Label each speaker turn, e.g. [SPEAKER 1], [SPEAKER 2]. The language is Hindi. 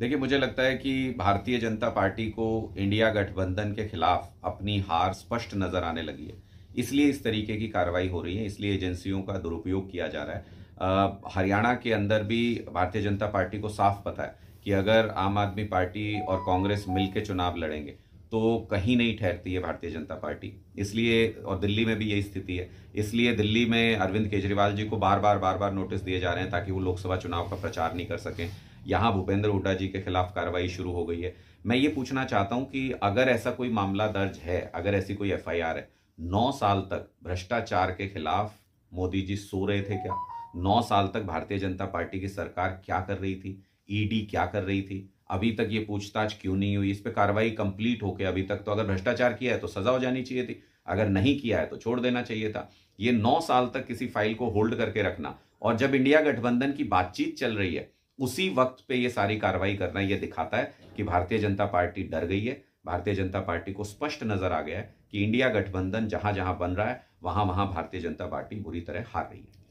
[SPEAKER 1] देखिए मुझे लगता है कि भारतीय जनता पार्टी को इंडिया गठबंधन के खिलाफ अपनी हार स्पष्ट नजर आने लगी है इसलिए इस तरीके की कार्रवाई हो रही है इसलिए एजेंसियों का दुरुपयोग किया जा रहा है हरियाणा के अंदर भी भारतीय जनता पार्टी को साफ पता है कि अगर आम आदमी पार्टी और कांग्रेस मिलकर चुनाव लड़ेंगे तो कहीं नहीं ठहरती है भारतीय जनता पार्टी इसलिए और दिल्ली में भी यही स्थिति है इसलिए दिल्ली में अरविंद केजरीवाल जी को बार बार बार बार नोटिस दिए जा रहे हैं ताकि वो लोकसभा चुनाव का प्रचार नहीं कर सकें यहाँ भूपेंद्र हुड्डा जी के खिलाफ कार्रवाई शुरू हो गई है मैं ये पूछना चाहता हूँ कि अगर ऐसा कोई मामला दर्ज है अगर ऐसी कोई एफ है नौ साल तक भ्रष्टाचार के खिलाफ मोदी जी सो रहे थे क्या नौ साल तक भारतीय जनता पार्टी की सरकार क्या कर रही थी ईडी e क्या कर रही थी अभी तक ये पूछताछ क्यों नहीं हुई इस पर कार्रवाई कंप्लीट होके अभी तक तो अगर भ्रष्टाचार किया है तो सजा हो जानी चाहिए थी अगर नहीं किया है तो छोड़ देना चाहिए था ये नौ साल तक किसी फाइल को होल्ड करके रखना और जब इंडिया गठबंधन की बातचीत चल रही है उसी वक्त पे ये सारी कार्रवाई करना ये दिखाता है कि भारतीय जनता पार्टी डर गई है भारतीय जनता पार्टी को स्पष्ट नजर आ गया है कि इंडिया गठबंधन जहां जहां बन रहा है वहां वहां भारतीय जनता पार्टी बुरी तरह हार रही है